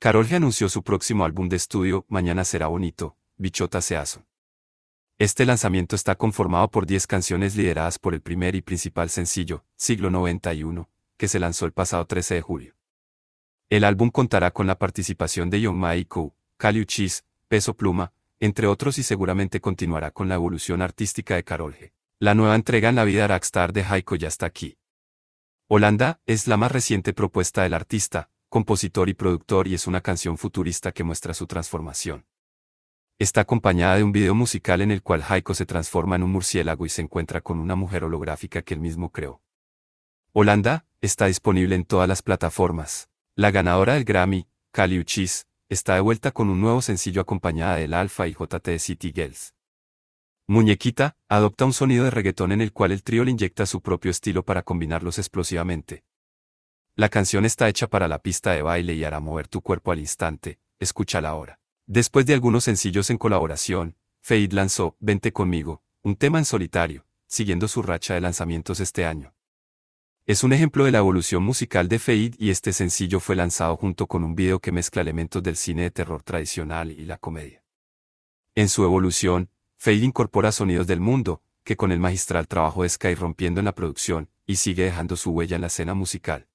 Carol anunció su próximo álbum de estudio, Mañana será bonito, Bichota Seazo. Este lanzamiento está conformado por 10 canciones lideradas por el primer y principal sencillo, Siglo 91, que se lanzó el pasado 13 de julio. El álbum contará con la participación de Young Maiku, Kali Uchis, Peso Pluma, entre otros y seguramente continuará con la evolución artística de Carol G. La nueva entrega en la vida Rockstar de Heiko ya está aquí. Holanda es la más reciente propuesta del artista, compositor y productor y es una canción futurista que muestra su transformación. Está acompañada de un video musical en el cual Haiko se transforma en un murciélago y se encuentra con una mujer holográfica que él mismo creó. Holanda está disponible en todas las plataformas. La ganadora del Grammy, Kali Uchis, está de vuelta con un nuevo sencillo acompañada del Alpha y JT de City Girls. Muñequita adopta un sonido de reggaetón en el cual el trío le inyecta su propio estilo para combinarlos explosivamente. La canción está hecha para la pista de baile y hará mover tu cuerpo al instante, escúchala ahora. Después de algunos sencillos en colaboración, Fade lanzó Vente conmigo, un tema en solitario, siguiendo su racha de lanzamientos este año. Es un ejemplo de la evolución musical de Fade y este sencillo fue lanzado junto con un video que mezcla elementos del cine de terror tradicional y la comedia. En su evolución, Fade incorpora sonidos del mundo, que con el magistral trabajo de Sky rompiendo en la producción, y sigue dejando su huella en la escena musical.